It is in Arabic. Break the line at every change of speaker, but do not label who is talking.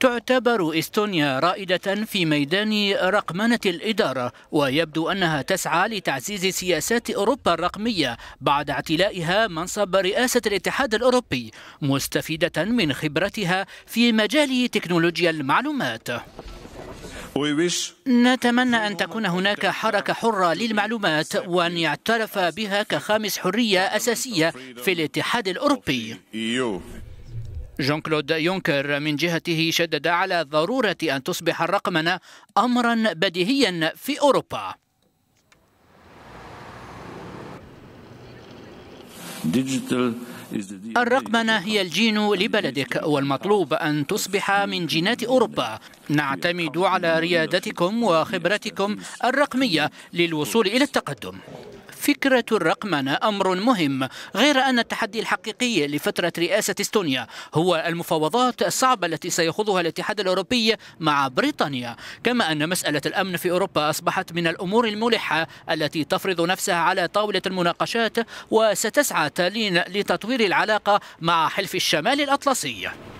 تعتبر إستونيا رائدة في ميدان رقمنة الإدارة ويبدو أنها تسعى لتعزيز سياسات أوروبا الرقمية بعد اعتلائها منصب رئاسة الاتحاد الأوروبي مستفيدة من خبرتها في مجال تكنولوجيا المعلومات نتمنى أن تكون هناك حركة حرة للمعلومات وأن يعترف بها كخامس حرية أساسية في الاتحاد الأوروبي جون كلود يونكر من جهته شدد على ضرورة أن تصبح الرقمنة أمرا بديهيا في أوروبا الرقمنة هي الجين لبلدك والمطلوب أن تصبح من جينات أوروبا نعتمد على ريادتكم وخبرتكم الرقمية للوصول إلى التقدم فكرة الرقمنة أمر مهم غير أن التحدي الحقيقي لفترة رئاسة استونيا هو المفاوضات الصعبة التي سيخوضها الاتحاد الأوروبي مع بريطانيا كما أن مسألة الأمن في أوروبا أصبحت من الأمور الملحة التي تفرض نفسها على طاولة المناقشات وستسعى تالين لتطوير العلاقة مع حلف الشمال الأطلسي